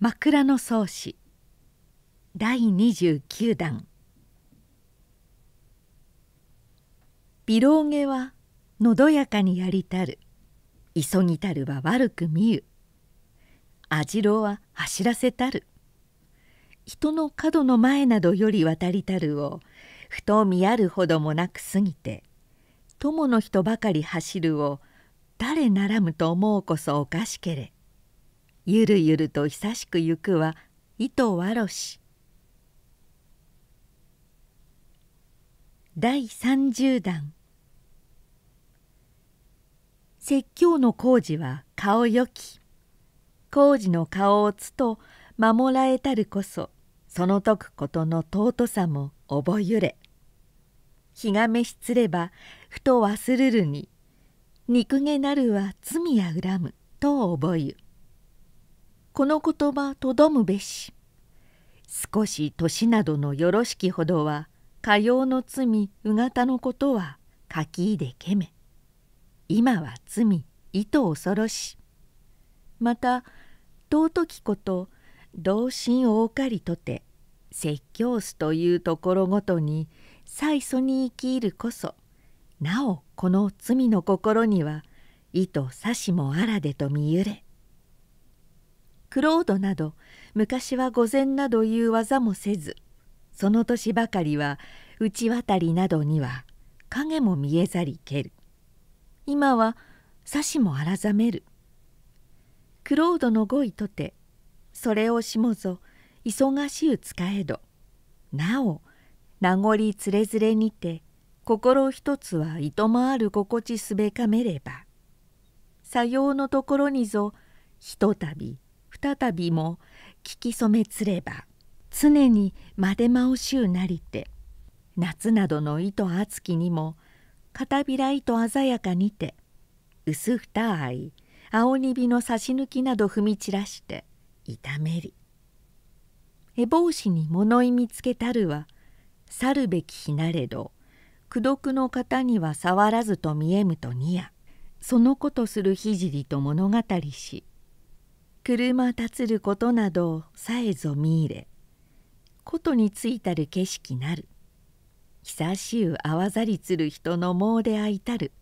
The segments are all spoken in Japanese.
枕草子第29弾「ビローゲはのどやかにやりたる急ぎたるは悪く見ゆ網代は走らせたる人の角の前などより渡りたるをふと見やるほどもなく過ぎて友の人ばかり走るを誰ならむと思うこそおかしけれ」。ゆるゆると久しくゆくは糸わろし第三十段説教の工事は顔よき工事の顔をつと守らえたるこそその解くことの尊さも覚ゆれ日がめしつればふと忘るるに憎げなるは罪や恨むと覚ゆこの言葉とどむべし少し年などのよろしきほどはかようの罪うがたのことは書きでけめ今は罪意図恐ろしまた尊きこと同心をおかりとて説教すというところごとに最初に生きるこそなおこの罪の心には意図さしもあらでと見ゆれクロードなど昔は御前などいう技もせずその年ばかりは内渡りなどには影も見えざりける今は差しもざめるクロードの語彙とてそれをしもぞ忙しう使えどなお名残つれづれにて心一つはいとまわる心地すべかめればさようのところにぞひとたび再びも聞き染めつれば常にまでまおしゅうなりて夏などの糸熱きにも片びら糸鮮やかにて薄二い青にびの差し抜きなど踏み散らして痛めり烏帽子に物意見つけたるは去るべき日なれど功徳の方には触らずと見えむとにやそのことする聖と物語し車立つることなどさえぞ見入れことについたる景色なる久しゅうあわざりつる人の詣であいたる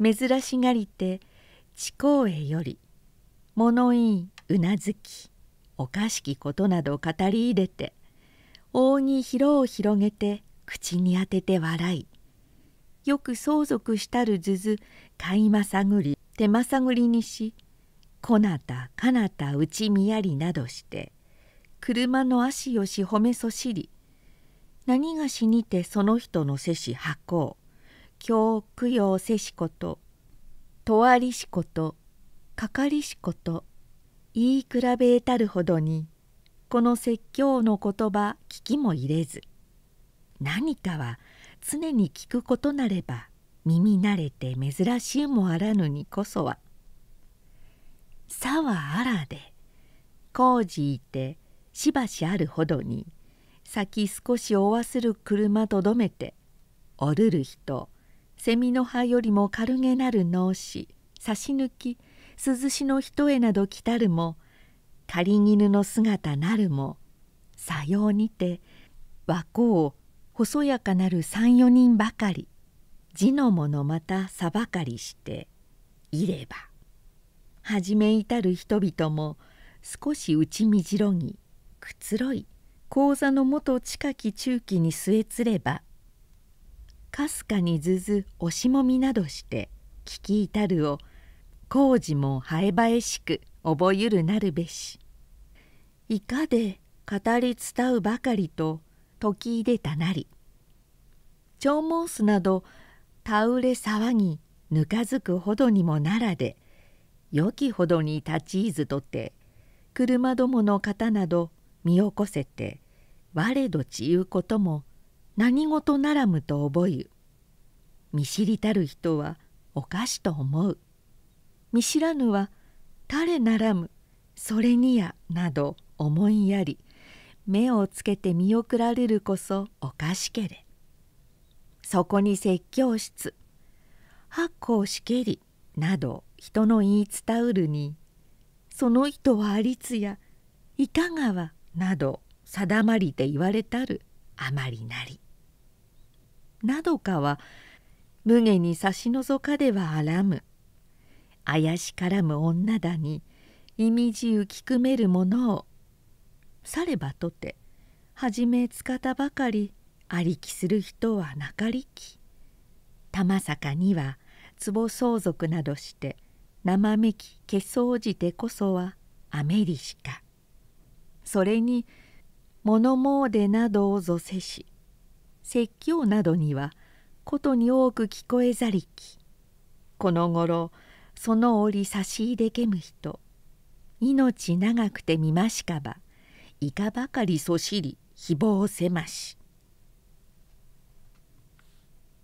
珍しがりて地公へより物言いうなずきおかしきことなど語り入れて扇広を広げて口に当てて笑いよく相続したるずず買いまさぐり手まさぐりにしこなたかなたうちみやりなどして車の足よし褒めそしり何がしにてその人のせし箱今日供養せしこととありしことかかりしこと言い比べたるほどにこの説教の言葉聞きも入れず何かは常に聞くことなれば耳慣れて珍しいもあらぬにこそはさはあらで工事いてしばしあるほどに先少しおわする車とどめておるる人蝉の葉よりも軽げなる脳死さし抜き涼しの人へなど来たるも仮り犬の姿なるもさようにて和光細やかなる三四人ばかり字のものまたさばかりしていれば。初め至る人々も少し打ちみじろぎくつろい講座の元近き中期に据えつればかすかにずず押しもみなどして聞き至るを工事も生え生えしく覚ゆるなるべしいかで語り伝うばかりと時いでたなり長毛すなどたうれ騒ぎぬかずくほどにもならで良きほどに立ちいずとて車どもの方など見起こせて我どち言うことも何事ならむと覚ゆ見知りたる人はおかしと思う見知らぬは誰ならむそれにやなど思いやり目をつけて見送られるこそおかしけれそこに説教室発行しけりなど人の言い伝うるに「その人はありつやいかがは」など定まりて言われたるあまりなり。などかは無下に差しのぞかではあらむ怪しからむ女だに意味じうきくめるものをさればとて初めつかたばかりありきする人はなかりき。玉坂には壺相続などして生めきけそうじてこそはアメリシカそれに物詣などをぞせし説教などにはことに多く聞こえざりきこのごろその折差し入れけむ人命長くてみましかばいかばかりそしり誹謗せまし